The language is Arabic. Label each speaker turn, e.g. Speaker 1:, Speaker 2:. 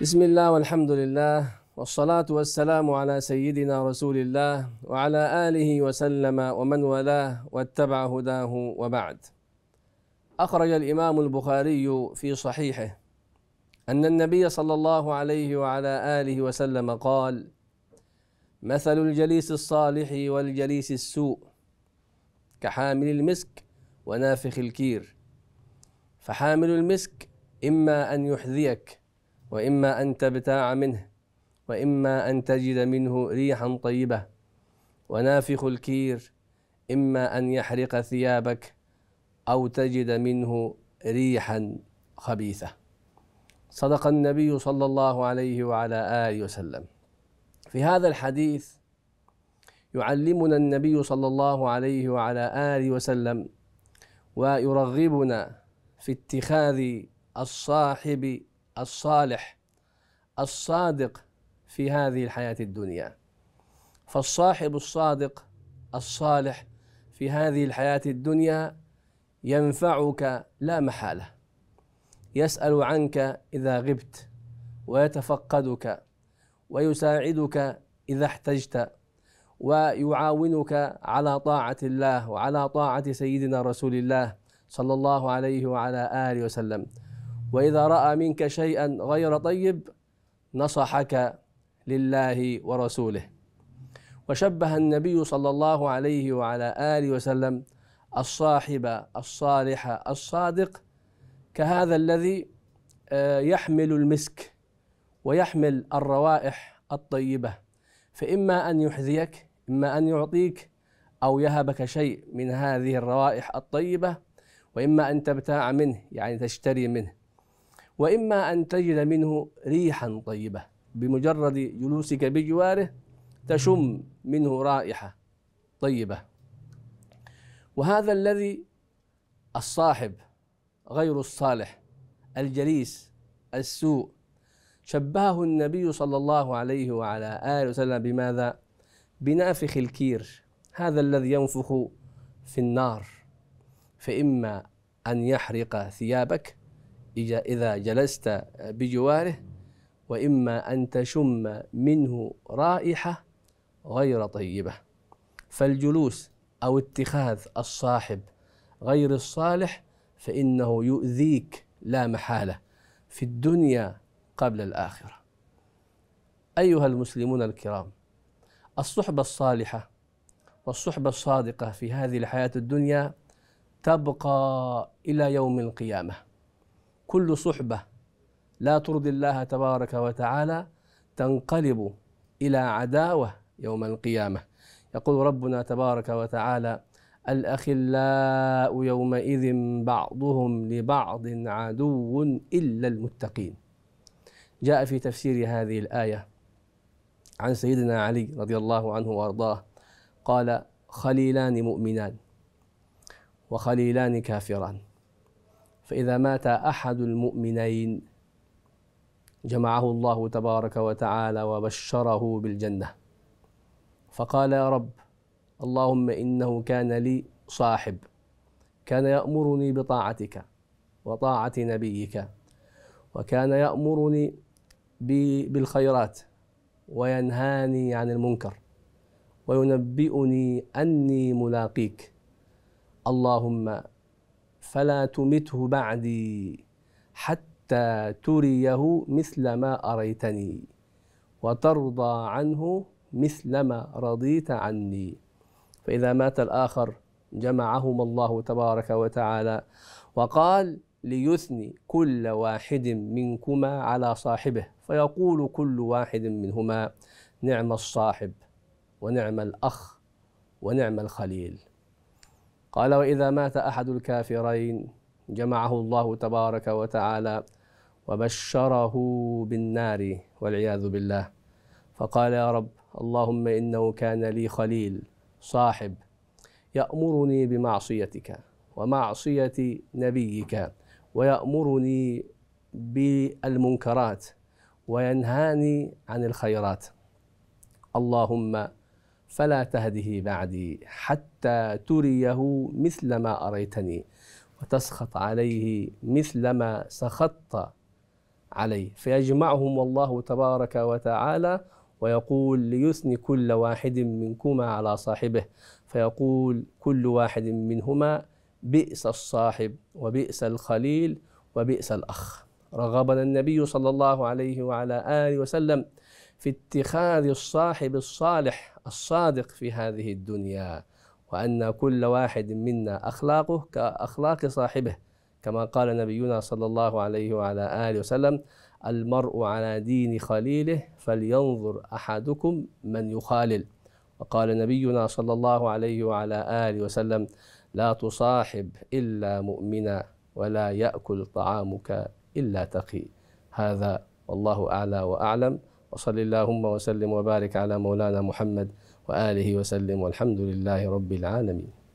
Speaker 1: بسم الله والحمد لله والصلاة والسلام على سيدنا رسول الله وعلى آله وسلم ومن والاه واتبع هداه وبعد أخرج الإمام البخاري في صحيحه أن النبي صلى الله عليه وعلى آله وسلم قال مثل الجليس الصالح والجليس السوء كحامل المسك ونافخ الكير فحامل المسك إما أن يحذيك وإما أن تبتاع منه وإما أن تجد منه ريحا طيبة ونافخ الكير إما أن يحرق ثيابك أو تجد منه ريحا خبيثة صدق النبي صلى الله عليه وعلى آله وسلم في هذا الحديث يعلمنا النبي صلى الله عليه وعلى آله وسلم ويرغبنا في اتخاذ الصاحب الصالح الصادق في هذه الحياة الدنيا فالصاحب الصادق الصالح في هذه الحياة الدنيا ينفعك لا محالة يسأل عنك إذا غبت ويتفقدك ويساعدك إذا احتجت ويعاونك على طاعة الله وعلى طاعة سيدنا رسول الله صلى الله عليه وعلى آله وسلم واذا راى منك شيئا غير طيب نصحك لله ورسوله وشبه النبي صلى الله عليه وعلى اله وسلم الصاحب الصالح الصادق كهذا الذي آه، يحمل المسك ويحمل الروائح الطيبه فاما ان يحذيك اما ان يعطيك او يهبك شيء من هذه الروائح الطيبه واما ان تبتاع منه يعني تشتري منه وإما أن تجد منه ريحا طيبة بمجرد جلوسك بجواره تشم منه رائحة طيبة وهذا الذي الصاحب غير الصالح الجليس السوء شبهه النبي صلى الله عليه وعلى آله وسلم بماذا؟ بنافخ الكير هذا الذي ينفخ في النار فإما أن يحرق ثيابك إذا جلست بجواره وإما أن تشم منه رائحة غير طيبة فالجلوس أو اتخاذ الصاحب غير الصالح فإنه يؤذيك لا محالة في الدنيا قبل الآخرة أيها المسلمون الكرام الصحبة الصالحة والصحبة الصادقة في هذه الحياة الدنيا تبقى إلى يوم القيامة كل صحبة لا ترضي الله تبارك وتعالى تنقلب إلى عداوة يوم القيامة يقول ربنا تبارك وتعالى الأخلاء يومئذ بعضهم لبعض عدو إلا المتقين جاء في تفسير هذه الآية عن سيدنا علي رضي الله عنه وأرضاه قال خليلان مؤمنان وخليلان كافران فإذا مات أحد المؤمنين جمعه الله تبارك وتعالى وبشره بالجنة فقال يا رب اللهم إنه كان لي صاحب كان يأمرني بطاعتك وطاعة نبيك وكان يأمرني بالخيرات وينهاني عن المنكر وينبئني أني ملاقيك اللهم فلا تمته بعدي حتى تريه مثل ما أريتني وترضى عنه مثل ما رضيت عني فإذا مات الآخر جمعهما الله تبارك وتعالى وقال ليثني كل واحد منكما على صاحبه فيقول كل واحد منهما نعم الصاحب ونعم الأخ ونعم الخليل قال وإذا مات أحد الكافرين جمعه الله تبارك وتعالى وبشره بالنار والعياذ بالله فقال يا رب اللهم إنه كان لي خليل صاحب يأمرني بمعصيتك ومعصية نبيك ويأمرني بالمنكرات وينهاني عن الخيرات اللهم فلا تهده بعدي حتى تريه مثل ما أريتني وتسخط عليه مثل ما سخطت عليه فيجمعهم الله تبارك وتعالى ويقول ليثني كل واحد منكما على صاحبه فيقول كل واحد منهما بئس الصاحب وبئس الخليل وبئس الأخ رغبنا النبي صلى الله عليه وعلى آله وسلم في اتخاذ الصاحب الصالح الصادق في هذه الدنيا وأن كل واحد منا أخلاقه كأخلاق صاحبه كما قال نبينا صلى الله عليه وعلى آله وسلم المرء على دين خليله فلينظر أحدكم من يخالل وقال نبينا صلى الله عليه وعلى آله وسلم لا تصاحب إلا مؤمنا ولا يأكل طعامك إلا تقي هذا والله أعلى وأعلم وصل اللهم وسلم وبارك على مولانا محمد وآله وسلم والحمد لله رب العالمين